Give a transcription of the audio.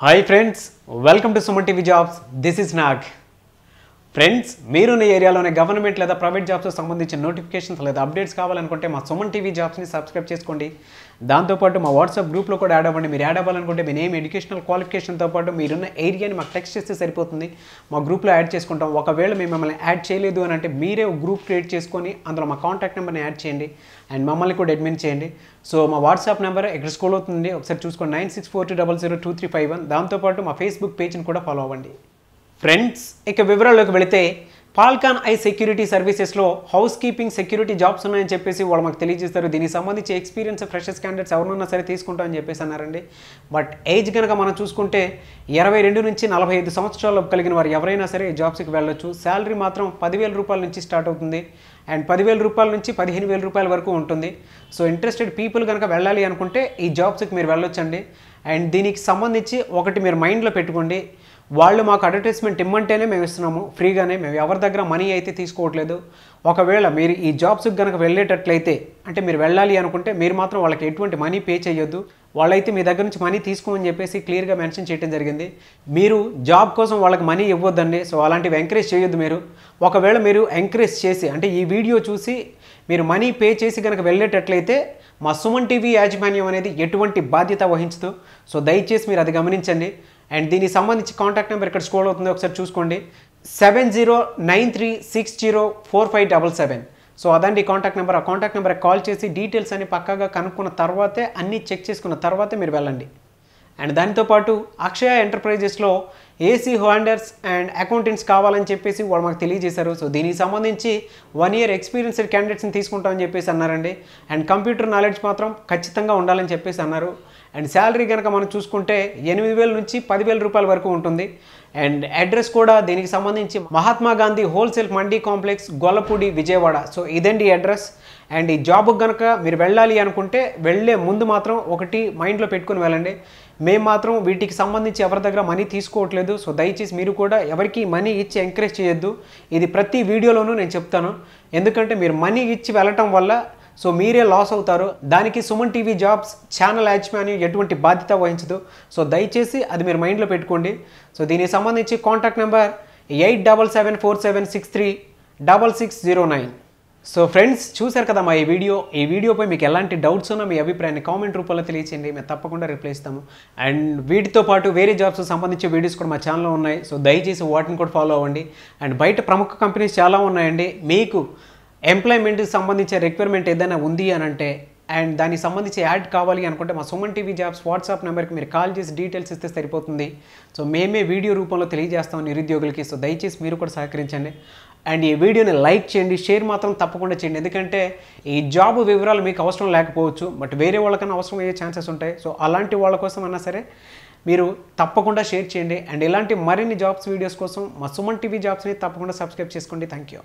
Hi friends, welcome to Suman TV Jobs. This is Nag. Friends మీరు ఉన్న ఏరియాలోనే government లేదా ప్రైవేట్ జాబ్స్ సంబంధించిన నోటిఫికేషన్స్ లేదా అప్డేట్స్ కావాలనుకుంటే మా సుమన్ టీవీ జాబ్స్ని సబ్స్క్రైబ్ చేసుకోండి దాంతోపాటు మా వాట్సాప్ గ్రూప్లో కూడా యాడ్ అవ్వండి మీరు యాడ్ అవ్వాలనుకుంటే మీ నేమ్ ఎడ్యుకేషనల్ క్వాలిఫికేషన్తో పాటు మీరున్న ఏరియాని మాకు టెక్స్ట్ చేస్తే సరిపోతుంది మా గ్రూప్లో యాడ్ చేసుకుంటాం ఒకవేళ మేము మిమ్మల్ని యాడ్ చేయలేదు అని అంటే మీరే ఒక గ్రూప్ క్రియేట్ చేసుకొని అందులో మా కాంటాక్ట్ నెంబర్ని యాడ్ చేయండి అండ్ మమ్మల్ని కూడా అడ్మిన్ చేయండి సో మా వాట్సాప్ నెంబర్ ఎక్కడ స్కూల్ అవుతుంది ఒకసారి చూసుకోండి nine six four two double zero two three five one దాంతోపాటు మా ఫేస్బుక్ పేజ్ని కూడా ఫాలో అవ్వండి ఫ్రెండ్స్ ఇక వివరాల్లోకి వెళితే పాల్కాన్ ఐ సెక్యూరిటీ సర్వీసెస్లో హౌస్ కీపింగ్ సెక్యూరిటీ జాబ్స్ ఉన్నాయని చెప్పేసి వాళ్ళు మాకు తెలియజేస్తారు దీనికి సంబంధించి ఎక్స్పీరియన్స్ ఫ్రెషర్స్ క్యాండిడేట్స్ ఎవరన్నా సరే తీసుకుంటామని చెప్పేసి అన్నారండి బట్ ఏజ్ కనుక మనం చూసుకుంటే ఇరవై రెండు నుంచి నలభై ఐదు సంవత్సరాలు కలిగిన వారు ఎవరైనా సరే జాబ్స్కి వెళ్ళొచ్చు శాలరీ మాత్రం పదివేల రూపాయల నుంచి స్టార్ట్ అవుతుంది అండ్ పదివేల రూపాయల నుంచి పదిహేను వేల రూపాయల వరకు ఉంటుంది సో ఇంట్రెస్టెడ్ పీపుల్ కనుక వెళ్ళాలి అనుకుంటే ఈ జాబ్స్కి మీరు వెళ్ళొచ్చండి అండ్ దీనికి సంబంధించి ఒకటి మీరు మైండ్లో పెట్టుకోండి వాళ్ళు మాకు అడ్వర్టైజ్మెంట్ ఇమ్మంటేనే మేము ఇస్తున్నాము ఫ్రీగానే మేము ఎవరి దగ్గర మనీ అయితే తీసుకోవట్లేదు ఒకవేళ మీరు ఈ జాబ్స్కి కనుక వెళ్ళేటట్లయితే అంటే మీరు వెళ్ళాలి అనుకుంటే మీరు మాత్రం వాళ్ళకి ఎటువంటి మనీ పే చేయొద్దు వాళ్ళైతే మీ దగ్గర నుంచి మనీ తీసుకోమని చెప్పేసి క్లియర్గా మెన్షన్ చేయడం జరిగింది మీరు జాబ్ కోసం వాళ్ళకి మనీ ఇవ్వద్దండి సో అలాంటివి ఎంకరేజ్ చేయొద్దు మీరు ఒకవేళ మీరు ఎంకరేజ్ చేసి అంటే ఈ వీడియో చూసి మీరు మనీ పే చేసి కనుక వెళ్ళేటట్లయితే మా సుమన్ టీవీ యాజమాన్యం అనేది ఎటువంటి బాధ్యత వహించదు సో దయచేసి మీరు అది గమనించండి అండ్ దీనికి సంబంధించి కాంటాక్ట్ నెంబర్ ఇక్కడ స్కోల్ అవుతుందో ఒకసారి చూసుకోండి seven zero nine three six zero four five double seven so అదండి కాంటాక్ట్ నెంబర్ ఆ కాంటాక్ట్ నెంబర్ కాల్ చేసి డీటెయిల్స్ అన్ని పక్కాగా కనుక్కున్న తర్వాతే అన్నీ చెక్ చేసుకున్న తర్వాతే మీరు వెళ్ళండి అండ్ దానితో పాటు అక్షయ ఎంటర్ప్రైజెస్లో ఏసీ హోల్డర్స్ అండ్ అకౌంటెంట్స్ కావాలని చెప్పేసి వాళ్ళు మాకు తెలియజేశారు సో దీనికి సంబంధించి వన్ ఇయర్ ఎక్స్పీరియన్స్ క్యాండిడేట్స్ని తీసుకుంటామని చెప్పేసి అన్నారండి అండ్ కంప్యూటర్ నాలెడ్జ్ మాత్రం ఖచ్చితంగా ఉండాలని చెప్పేసి అన్నారు అండ్ శాలరీ కనుక మనం చూసుకుంటే ఎనిమిది వేల నుంచి పదివేల రూపాయల వరకు ఉంటుంది అండ్ అడ్రస్ కూడా దీనికి సంబంధించి Mahatma Gandhi wholesale Mandi complex Gollapudi Vijayawada so ఇదండి అడ్రస్ అండ్ ఈ జాబ్ కనుక మీరు వెళ్ళాలి అనుకుంటే వెళ్ళే ముందు మాత్రం ఒకటి మైండ్లో పెట్టుకుని వెళ్ళండి మేము మాత్రం వీటికి సంబంధించి ఎవరి దగ్గర మనీ తీసుకోవట్లేదు లేదు సో దయచేసి మీరు కూడా ఎవరికి మనీ ఇచ్చి ఎంకరేజ్ చేయొద్దు ఇది ప్రతి వీడియోలోనూ నేను చెప్తాను ఎందుకంటే మీరు మనీ ఇచ్చి వెళ్ళటం వల్ల సో మీరే లాస్ అవుతారు దానికి సుమన్ టీవీ జాబ్స్ ఛానల్ యాజ్మాన్ ఎటువంటి బాధ్యత వహించదు సో దయచేసి అది మీరు మైండ్లో పెట్టుకోండి సో దీనికి సంబంధించి contact number eight double seven four seven six three double six zero nine so friends చూశారు కదా మా ఈ వీడియో ఈ వీడియోపై మీకు ఎలాంటి డౌట్స్ ఉన్నా మీ అభిప్రాయాన్ని కామెంట్ రూపంలో తెలియచేయండి మేము తప్పకుండా రిప్లై ఇస్తాము అండ్ వీటితో పాటు వేరే జాబ్స్ సంబంధించి వీడియోస్ కూడా మా ఛానల్లో ఉన్నాయి సో దయచేసి వాటిని కూడా ఫాలో అవ్వండి అండ్ బయట ప్రముఖ కంపెనీస్ చాలా ఉన్నాయండి మీకు ఎంప్లాయ్మెంట్కి సంబంధించిన రిక్వైర్మెంట్ ఏదైనా ఉంది అని అంటే అండ్ దానికి సంబంధించి యాడ్ కావాలి అనుకుంటే మా సుమన్ టీవీ జాబ్స్ వాట్సాప్ నెంబర్కి మీరు కాల్ చేసి డీటెయిల్స్ ఇస్తే సరిపోతుంది సో మేమే వీడియో రూపంలో తెలియజేస్తాం నిరుద్యోగులకి సో దయచేసి మీరు కూడా సహకరించండి అండ్ ఈ వీడియోని లైక్ చేయండి షేర్ మాత్రం తప్పకుండా చేయండి ఎందుకంటే ఈ జాబ్ వివరాలు మీకు అవసరం లేకపోవచ్చు బట్ వేరే వాళ్ళకన్నా అవసరం అయ్యే ఛాన్సెస్ ఉంటాయి సో అలాంటి వాళ్ళ కోసం అన్నా సరే మీరు తప్పకుండా షేర్ చేయండి అండ్ ఇలాంటి మరిన్ని జాబ్స్ వీడియోస్ కోసం మా సుమన్ టీవీ జాబ్స్ని తప్పకుండా సబ్స్క్రైబ్ చేసుకోండి థ్యాంక్ యూ